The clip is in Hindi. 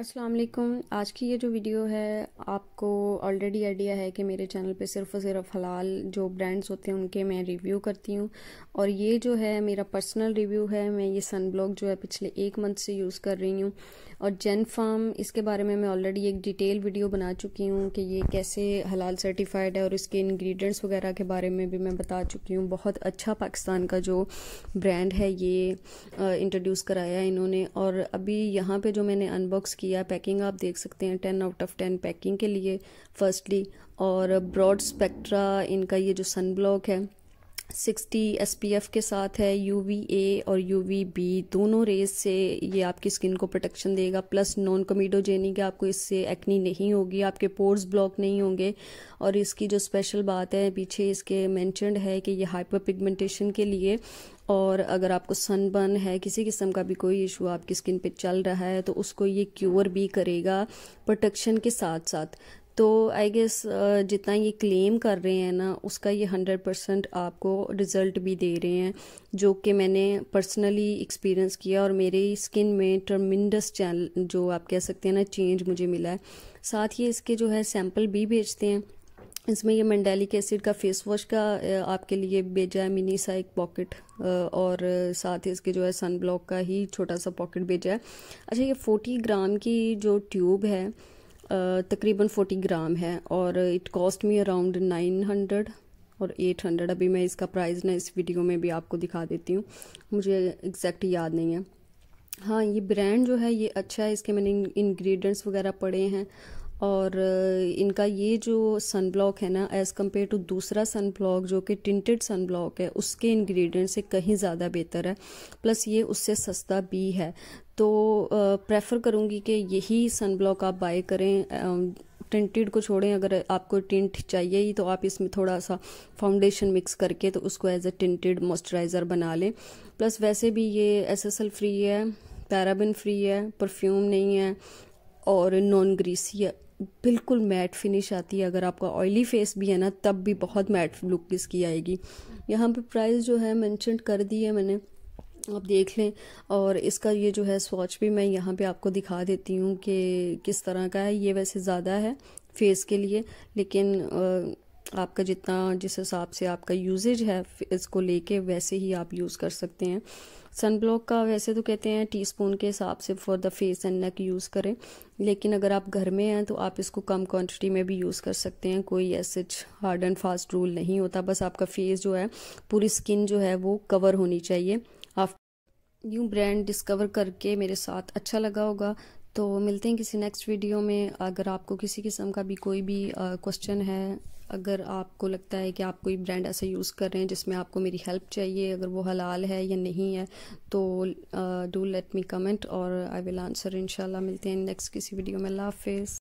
असलम आज की ये जो वीडियो है आपको ऑलरेडी आइडिया है कि मेरे चैनल पे सिर्फ और सिर्फ हलाल जो ब्रांड्स होते हैं उनके मैं रिव्यू करती हूँ और ये जो है मेरा पर्सनल रिव्यू है मैं ये सन ब्लॉक जो है पिछले एक मंथ से यूज़ कर रही हूँ और जेन फार्म इसके बारे में मैं ऑलरेडी एक डिटेल वीडियो बना चुकी हूँ कि ये कैसे हलाल सर्टिफाइड है और इसके इन्ग्रीडियंट्स वगैरह के बारे में भी मैं बता चुकी हूँ बहुत अच्छा पाकिस्तान का जो ब्रांड है ये इंट्रोड्यूस कराया इन्होंने और अभी यहाँ पर जो मैंने अनबॉक्स किया किया पैकिंग आप देख सकते हैं ten out of ten packing के लिए फर्स्टली और ब्रॉड स्पेक्ट्रा इनका ये जो सन ब्लॉक है सिक्सटी एस पी एफ के साथ है यू वी ए और यू वी बी दोनों रेज से ये आपकी स्किन को प्रोटेक्शन देगा प्लस नॉन कमीडोजेनिक आपको इससे एक्नी नहीं होगी आपके पोर्स ब्लॉक नहीं होंगे और इसकी जो स्पेशल बात है पीछे इसके मैंशनड है कि ये हाइपर पिगमेंटेशन के लिए और अगर आपको सनबर्न है किसी किस्म का भी कोई इशू आपकी स्किन पे चल रहा है तो उसको ये क्योर भी करेगा प्रोटेक्शन के साथ साथ तो आई गेस uh, जितना ये क्लेम कर रहे हैं ना उसका ये हंड्रेड परसेंट आपको रिज़ल्ट भी दे रहे हैं जो कि मैंने पर्सनली एक्सपीरियंस किया और मेरे स्किन में टर्मिंडस चैनल जो आप कह सकते हैं ना चेंज मुझे मिला है साथ ही इसके जो है सैम्पल भी भेजते हैं इसमें ये मंडेलिक एसिड का फेस वॉश का uh, आपके लिए भेजा है मिनी सा एक पॉकेट uh, और साथ ही इसके जो है सन ब्लॉक का ही छोटा सा पॉकेट भेजा है अच्छा ये फोर्टी ग्राम की जो ट्यूब है तकरीबन फोर्टी ग्राम है और it cost me around nine hundred और एट हंड्रेड अभी मैं इसका प्राइस ना इस वीडियो में भी आपको दिखा देती हूँ मुझे एग्जैक्ट याद नहीं है हाँ ये ब्रांड जो है ये अच्छा है इसके मैंने इंग्रेडिएंट्स वगैरह पड़े हैं और इनका ये जो सन ब्लॉक है ना एज़ कम्पेयर टू दूसरा सन ब्लॉक जो कि टिंटेड सन ब्लॉक है उसके इंग्रेडिएंट से कहीं ज़्यादा बेहतर है प्लस ये उससे सस्ता भी है तो प्रेफर करूँगी कि यही सन ब्लॉक आप बाय करें टिंटेड को छोड़ें अगर आपको टिंट चाहिए ही तो आप इसमें थोड़ा सा फाउंडेशन मिक्स करके तो उसको एज ए टिंटेड मॉइस्चराइज़र बना लें प्लस वैसे भी ये एल फ्री है पैराबिन फ्री है परफ्यूम नहीं है और नॉन ग्रीसी है बिल्कुल मैट फिनिश आती है अगर आपका ऑयली फेस भी है ना तब भी बहुत मैट लुक इसकी आएगी यहाँ पे प्राइस जो है मैंशन कर दी है मैंने आप देख लें और इसका ये जो है स्वॉच भी मैं यहाँ पे आपको दिखा देती हूँ कि किस तरह का है ये वैसे ज़्यादा है फेस के लिए लेकिन आ, आपका जितना जिस हिसाब से आपका यूजेज है इसको लेके वैसे ही आप यूज़ कर सकते हैं सनब्लॉक का वैसे तो कहते हैं टीस्पून के हिसाब से for the face and neck use करें लेकिन अगर आप घर में हैं तो आप इसको कम क्वांटिटी में भी यूज़ कर सकते हैं कोई ऐसे हार्ड एंड फास्ट रूल नहीं होता बस आपका फेस जो है पूरी स्किन जो है वो कवर होनी चाहिए न्यू ब्रांड डिस्कवर करके मेरे साथ अच्छा लगा होगा तो मिलते हैं किसी नेक्स्ट वीडियो में अगर आपको किसी किस्म का भी कोई भी क्वेश्चन है अगर आपको लगता है कि आप कोई ब्रांड ऐसा यूज़ कर रहे हैं जिसमें आपको मेरी हेल्प चाहिए अगर वो हलाल है या नहीं है तो डू लेट मी कमेंट और आई विल आंसर इंशाल्लाह मिलते हैं नेक्स्ट किसी वीडियो में अल्लाह हाफिज़